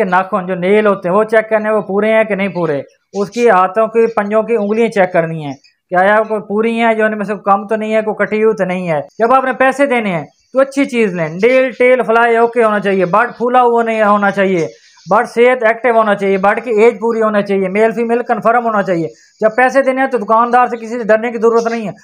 के नाखून जो नेल होते हैं वो चेक करने वो पूरे हैं कि नहीं पूरे उसकी हाथों की पंजों की उंगलियां चेक करनी है क्या या कोई पूरी है जो उनमें से कम तो नहीं है कोई कटी हुई तो नहीं है जब आपने पैसे देने हैं तो अच्छी चीज़ लें डेल टेल फ्लाई ओके होना चाहिए बर्ड फूला हुआ नहीं होना चाहिए बर्ड सेहत एक्टिव होना चाहिए बर्ड की एज पूरी होना चाहिए मेल फीमेल कन्फर्म होना चाहिए जब पैसे देने हैं तो दुकानदार से किसी से डरने की जरूरत नहीं है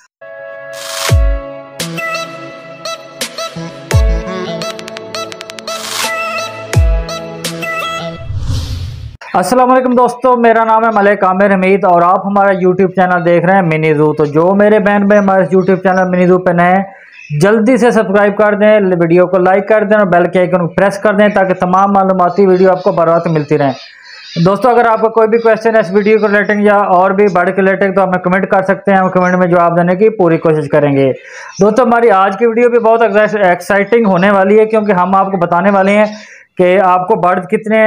असलम दोस्तों मेरा नाम है मलिक आमिर हमीद और आप हमारा यूट्यूब चैनल देख रहे हैं मिनी जू तो जो मेरे बहन भाई हमारे यूट्यूब चैनल मिनी जू पे नए जल्दी से सब्सक्राइब कर दें वीडियो को लाइक कर दें और बेल के आइकन को प्रेस कर दें ताकि तमाम मालूमती वीडियो आपको बर्बाद मिलती रहें दोस्तों अगर आपका कोई भी क्वेश्चन है इस वीडियो को रिलेटेड या और भी बर्ड के रिलेटेड तो हमें कमेंट कर सकते हैं हम कमेंट में जवाब देने की पूरी कोशिश करेंगे दोस्तों हमारी आज की वीडियो भी बहुत एक्साइटिंग होने वाली है क्योंकि हम आपको बताने वाले हैं कि आपको बर्ड कितने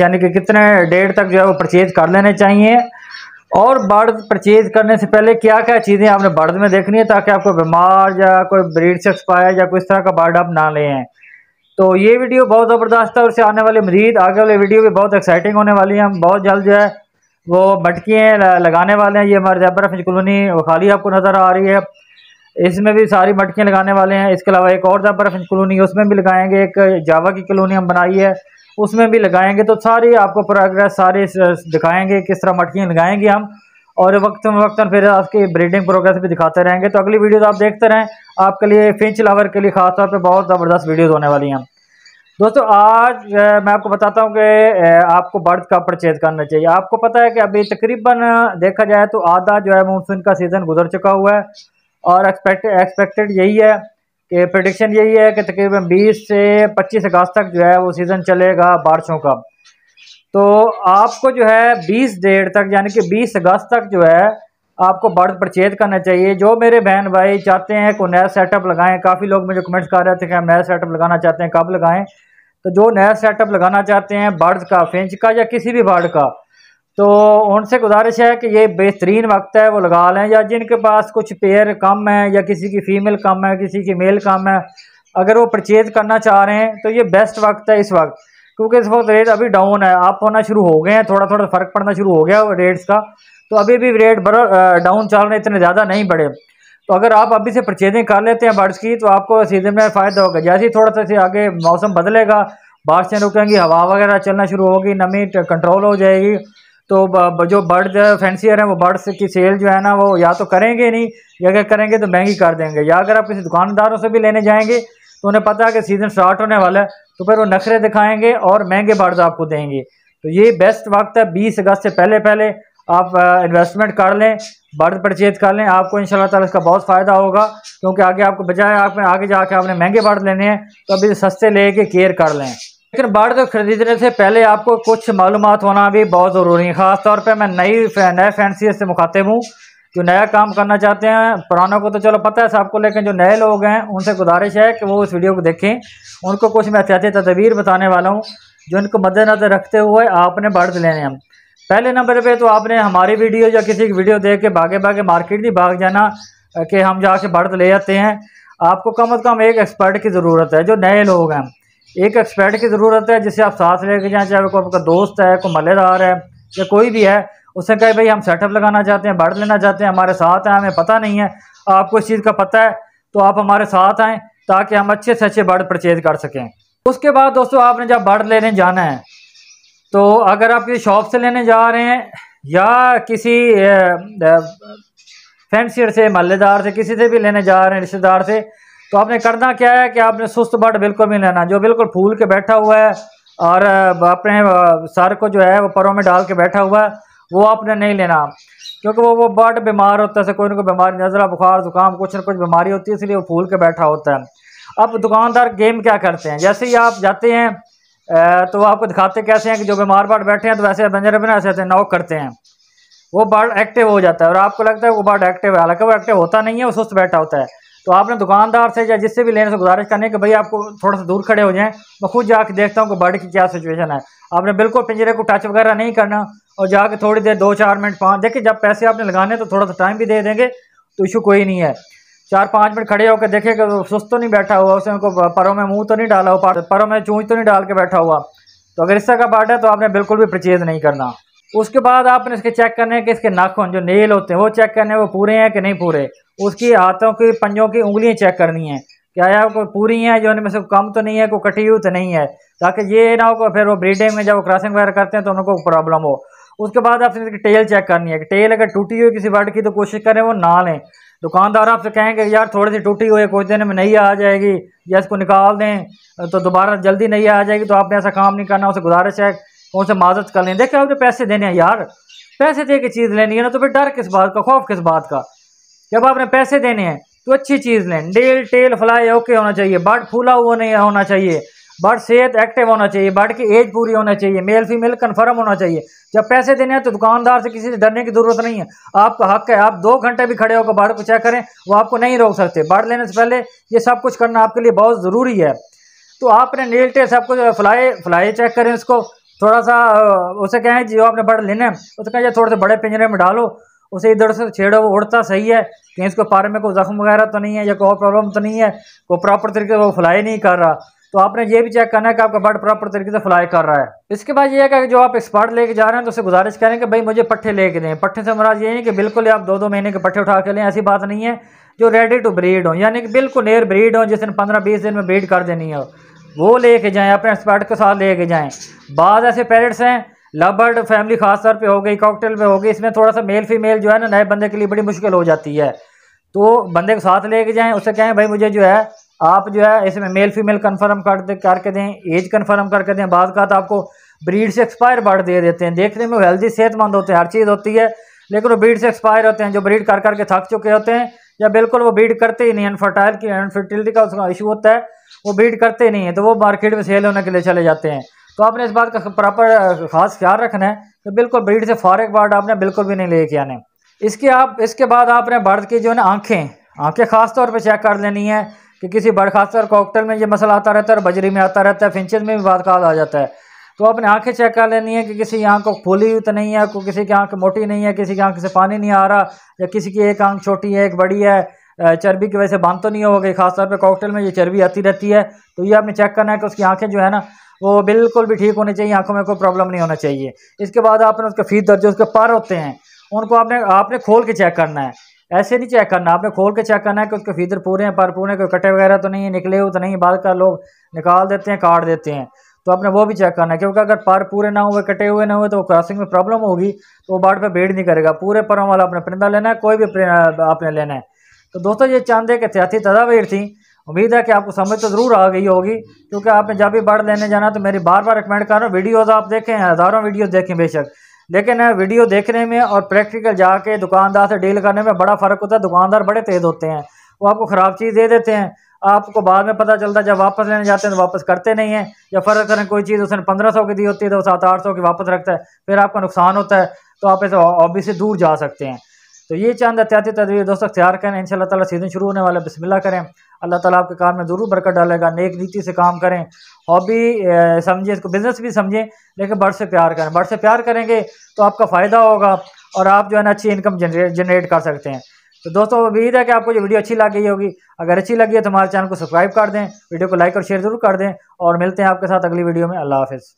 यानी कि कितने डेट तक जो है वो परचेज़ कर लेने चाहिए और बर्ड परचेज़ करने से पहले क्या क्या चीज़ें आपने बर्ड में देखनी है ताकि आपको बीमार या कोई ब्रीड से एक्सपायर या कोई इस तरह का बर्ड आप ना ले तो ये वीडियो बहुत ज़बरदस्त है और आने वाली मजीद आगे वाली वीडियो भी बहुत एक्साइटिंग होने वाली है हम बहुत जल्द जो है वो मटकियाँ लगाने वाले हैं ये हमारे जैबर फिज वो खाली आपको नज़र आ रही है इसमें भी सारी मटकियाँ लगाने वाले हैं इसके अलावा एक और फिंच कलोनी है उसमें भी लगाएंगे एक जावा की कलोनी हम बनाई है उसमें भी लगाएंगे तो सारी आपको प्रोग्रेस सारे दिखाएंगे किस तरह मटकियाँ लगाएंगे हम और वक्त वक्त फिर आपकी ब्रीडिंग प्रोग्रेस भी दिखाते रहेंगे तो अगली वीडियो तो आप देखते रहें आपके लिए फिंच लावर के लिए खासतौर पर बहुत ज़बरदस्त वीडियोज़ होने वाली हैं दोस्तों आज मैं आपको बताता हूँ कि आपको बर्ड का परचेज़ करना चाहिए आपको पता है कि अभी तकरीबन देखा जाए तो आधा जो है मानसून का सीज़न गुजर चुका हुआ है और एक्सपेक्टेड एक्सपेक्टेड यही है कि प्रडिक्शन यही है कि तकरीबन 20 से 25 अगस्त तक जो है वो सीज़न चलेगा बारिशों का तो आपको जो है 20 डेढ़ तक यानी कि 20 अगस्त तक जो है आपको बर्ड परचेज करना चाहिए जो मेरे बहन भाई चाहते हैं को नया सेटअप लगाएं काफ़ी लोग मुझे कमेंट्स कर रहे थे कि हम नया सेटअप लगाना चाहते हैं कब लगाएं तो जो नया सेटअप लगाना चाहते हैं बर्ड का फिंच का या किसी भी बर्ड का तो उनसे गुजारिश है कि ये बेहतरीन वक्त है वो लगा लें या जिनके पास कुछ पेयर कम है या किसी की फ़ीमेल कम है किसी की मेल कम है अगर वो परचेज़ करना चाह रहे हैं तो ये बेस्ट वक्त है इस वक्त क्योंकि इस वक्त रेट अभी डाउन है अप होना शुरू हो गए हैं थोड़ा थोड़ा फ़र्क पड़ना शुरू हो गया रेट्स का तो अभी भी रेट डाउन चल रहे इतने ज़्यादा नहीं बढ़े तो अगर आप अभी से परचेजिंग कर लेते हैं बर्ड्स की तो आपको सीज़न में फ़ायदा होगा जैसे ही थोड़ा सा आगे मौसम बदलेगा बारिशें रुकेंगी हवा वगैरह चलना शुरू होगी नमी कंट्रोल हो जाएगी तो जो बर्ड फैंसियर हैं वो बर्ड्स की सेल जो है ना वो या तो करेंगे नहीं या अगर करेंगे तो महंगी कर देंगे या अगर आप किसी दुकानदारों से भी लेने जाएंगे तो उन्हें पता है कि सीज़न स्टार्ट होने वाला है तो फिर वो नखरे दिखाएंगे और महंगे बर्ड्स आपको देंगे तो ये बेस्ट वक्त है बीस अगस्त से पहले पहले आप इन्वेस्टमेंट कर लें बर्ड परचेज कर लें आपको इन ताला इसका बहुत फ़ायदा होगा क्योंकि आगे आपको बजाय आप आगे जाके आपने महंगे बर्ड लेने हैं तो अभी तो सस्ते ले केयर कर लें लेकिन बर्ड को खरीदने से पहले आपको कुछ मालूम होना भी बहुत ज़रूरी है ख़ास तौर पर मैं नई नए फैंसी से मुखातिब हूँ जो नया काम करना चाहते हैं पुरानों को तो चलो पता है सबको लेकिन जो नए लोग हैं उनसे गुजारिश है कि वो इस वीडियो को देखें उनको कुछ मैं एहतियाती तदबीर बताने वाला हूँ जो इनको मद्देनज़र रखते हुए आपने बर्ड लेने हैं पहले नंबर पे तो आपने हमारी वीडियो या किसी की वीडियो देख के भागे भागे मार्केट नहीं भाग जाना कि हम जाके बर्ड ले जाते हैं आपको कम अज़ कम एक एक्सपर्ट की ज़रूरत है जो नए लोग हैं एक एक्सपर्ट की ज़रूरत है जिसे आप साथ लेके जाएँ चाहे कोई आपका दोस्त है कोई मल्लेदार है या कोई भी है उसने कहे भाई हम सेटअप लगाना चाहते हैं बढ़ लेना चाहते हैं हमारे साथ हैं हमें पता नहीं है आपको इस चीज़ का पता है तो आप हमारे साथ आएँ ताकि हम अच्छे से अच्छे बर्ड परचेज कर सकें उसके बाद दोस्तों आपने जब बर्ड लेने जाना है तो अगर आप किसी शॉप से लेने जा रहे हैं या किसी फैंसियर से महल्लेदार से किसी से भी लेने जा रहे हैं रिश्तेदार से तो आपने करना क्या है कि आपने सुस्त बट बिल्कुल भी लेना जो बिल्कुल फूल के बैठा हुआ है और अपने सर को जो है वो परों में डाल के बैठा हुआ है वो आपने नहीं लेना क्योंकि वो वो बट बीमार होता है कोई ना कोई बीमारी नज़रा बुखार जुकाम कुछ ना कुछ बीमारी होती है इसलिए वो फूल के बैठा होता है अब दुकानदार गेम क्या करते हैं जैसे ही आप जाते हैं तो आपको दिखाते कैसे हैं कि जो बीमार बाट बैठे हैं तो वैसे बंजर बिना ऐसे ऐसे नॉक करते हैं वो बर्ड एक्टिव हो जाता है और आपको लगता है वो बर्ड एक्टिव है हालांकि वो एक्टिव होता नहीं है वो सुस्त बैठा होता है तो आपने दुकानदार से या जिससे भी लेने से गुजारिश करनी है कि भाई आपको थोड़ा सा दूर खड़े हो जाएं मैं खुद जाके देखता हूँ कि बर्ड की क्या सिचुएशन है आपने बिल्कुल पिंजरे को टच वगैरह नहीं करना और जाके थोड़ी देर दो चार मिनट पाँच देखिए जब पैसे आपने लगाने तो थोड़ा सा टाइम भी दे देंगे तो इशू कोई नहीं है चार पाँच मिनट खड़े होकर देखे कि सुस्त तो नहीं बैठा हुआ उसमें उनको परों में मुँह तो नहीं डाला हुआ परों में चूँच तो नहीं डाल के बैठा हुआ तो अगर इससे का बर्ड है तो आपने बिल्कुल भी परचेज़ नहीं करना उसके बाद आपने इसके चेक करने हैं कि इसके नाखून जो नेल होते हैं वो चेक करने वो पूरे हैं कि नहीं पूरे उसकी हाथों की पंजों की उंगलियां चेक करनी है क्या यार कोई पूरी हैं जो उनमें से कम तो नहीं है कोई कटी हुई तो नहीं है ताकि ये ना हो फिर वो ब्रीडिंग में जब वो क्रॉसिंग वगैरह करते हैं तो उनको प्रॉब्लम हो उसके बाद आपने इसकी टेल चेक करनी है कि टेल अगर टूटी हुई किसी बर्ड की तो कोशिश करें वो ना लें दुकानदार आपसे कहेंगे यार थोड़ी सी टूटी हुई है कुछ दिन में नहीं आ जाएगी या इसको निकाल दें तो दोबारा जल्दी नहीं आ जाएगी तो आपने ऐसा काम नहीं करना उसे गुजारिश है उनसे माजत कर लें देखिए आपने पैसे देने हैं यार पैसे दे के चीज़ लेनी है ना तो फिर डर किस बात का खौफ किस बात का जब आपने पैसे देने हैं तो अच्छी चीज़ लें डेल टेल फ्लाई ओके होना चाहिए बर्ड फूला हुआ नहीं होना चाहिए बर्ड सेहत एक्टिव होना चाहिए बर्ड की एज पूरी होना चाहिए मेल फीमेल कन्फर्म होना चाहिए जब पैसे देने हैं तो दुकानदार से किसी से डरने की जरूरत नहीं है आपका हक है आप दो घंटे भी खड़े होकर बाढ़ को चेक करें वो आपको नहीं रोक सकते बाढ़ लेने से पहले ये सब कुछ करना आपके लिए बहुत ज़रूरी है तो आपने नील टेल सब कुछ फ्लाई फ्लाई चेक करें उसको थोड़ा सा उसे कहें जो आपने बर्ड लेना है उसे कहें थोड़े से बड़े पिंजरे में डालो उसे इधर से छेड़ो वो उड़ता सही है कहीं इसको पारे में कोई ज़ख्म वगैरह तो नहीं है या कोई प्रॉब्लम तो नहीं है कोई प्रॉपर तरीके से वो फ्लाई नहीं कर रहा तो आपने ये भी चेक करना है कि आपका बर्ड प्रॉपर तरीके से फ्लाई कर रहा है इसके बाद ये है कि जो आप एक्सपर्ट लेके जा रहे हैं तो उसे गुजारिश करें कि भाई मुझे पट्ठे लेके दें पट्ठे से मराज ये नहीं कि बिल्कुल आप दो दो महीने के पट्ठे उठा के लें ऐसी बात नहीं है जो रेडी टू ब्रीड हो यानी कि बिल्कुल एयर ब्रीड हो जिसने पंद्रह बीस दिन में ब्रीड कर देनी हो वो लेके जाएँ अपने एक्सपर्ट के साथ लेके जाएँ बाद ऐसे पैरेट्स हैं लबर्ड फैमिली खासतौर पर हो गई कॉकटेल पर हो गई इसमें थोड़ा सा मेल फीमेल जो है ना नए बंदे के लिए बड़ी मुश्किल हो जाती है तो बंदे को साथ लेके जाएं उससे कहें भाई मुझे जो है आप जो है इसमें मेल फीमेल कन्फर्म कर दे करके दें एज कन्फर्म करके दें बाद का तो आपको ब्रीड से एक्सपायर बर्ड दे देते हैं देखने में हेल्दी सेहतमंद होते हैं हर चीज़ होती है लेकिन वो ब्रीड से एक्सपायर होते हैं जो ब्रीड कर करके थक चुके होते हैं या बिल्कुल वो ब्रीड करते ही नहीं अनफर्टाइल की अनफर्टिलिटी का उसका इशू होता है वो ब्रीड करते ही नहीं है तो वो मार्केट में सेल होने के लिए चले जाते हैं तो आपने इस बात का प्रॉपर खास ख्याल रखना है कि बिल्कुल ब्रीड से फॉरक बर्ड आपने बिल्कुल भी नहीं लेके आने इसके आप इसके बाद आपने बर्ड की जो है आँखें आँखें ख़ास तौर पर चेक कर लेनी है कि किसी बर्ड खासतौर कॉकटल में ये मसला आता रहता है और बजरी में आता रहता है फिंचज में भी बात कहा आ जाता है तो आपने आंखें चेक कर लेनी है कि किसी की आंख को फूली तो नहीं है किसी की आंख मोटी नहीं है किसी की आंख से पानी नहीं आ रहा या किसी की एक आंख छोटी है एक बड़ी है चर्बी की वजह से बांध तो नहीं हो गई खासतौर पर कॉकटेल में ये चर्बी आती रहती है तो ये आपने चेक करना है कि उसकी आंखें जो है ना वो बिल्कुल भी ठीक होनी चाहिए आंखों में कोई प्रॉब्लम नहीं होना चाहिए इसके बाद आपने उसके फीस दर्ज उसके पर होते हैं उनको आपने आपने खोल के चेक करना है ऐसे नहीं चेक करना आपने खोल के चेक करना है कि उसके फीदर पूरे हैं पर पूरे कोई कटे वगैरह तो नहीं है निकले हुए तो नहीं बाद का लोग निकाल देते हैं काट देते हैं तो आपने वो भी चेक करना है क्योंकि अगर पर पूरे ना हुए कटे हुए ना हुए तो क्रॉसिंग में प्रॉब्लम होगी तो वो बाढ़ पर बेड नहीं करेगा पूरे परों वाला अपने परिंदा लेना है कोई भी आपने लेना है तो दोस्तों ये चांदे के सियासी तदावीर थी उम्मीद है कि आपको समझ तो ज़रूर आ गई होगी क्योंकि आपने जब भी बढ़ लेने जाना तो मेरी बार बार रिकमेंड कर रहा हूँ वीडियोज़ आप देखें हज़ारों वीडियो देखें बेशक लेकिन वीडियो देखने में और प्रैक्टिकल जाके दुकानदार से डील करने में बड़ा फ़र्क होता है दुकानदार बड़े तेज़ होते हैं वो आपको ख़राब चीज़ दे देते हैं आपको बाद में पता चलता है जब वापस लेने जाते हैं तो वापस करते नहीं है या फ़र्क करें कोई चीज़ उसने पंद्रह सौ की दी होती है तो वो सात आठ सौ की वापस रखता है फिर आपका नुकसान होता है तो आप इसे ऑबिस से दूर जा सकते हैं तो ये चंद एहतियाती तदवीर दोस्तों अख्तियार करें इन शाला तीधन शुरू होने वाला बिस्मिल्ला करें अल्लाह ताला आपके काम में ज़रूर बरकत डालेगा नेक नीति से काम करें हॉबी समझें इसको बिज़नेस भी समझें लेकिन बढ़ से प्यार करें बढ़ से प्यार करेंगे तो आपका फ़ायदा होगा और आप जो है ना अच्छी इनकम जनरेट जनरेट कर सकते हैं तो दोस्तों उम्मीद है कि आपको ये वीडियो अच्छी लग गई होगी अगर अच्छी लगी है तो हमारे चैनल को सब्सक्राइब कर दें वीडियो को लाइक और शेयर ज़रूर कर दें और मिलते हैं आपके साथ अगली वीडियो में अल्लाह हाफिज़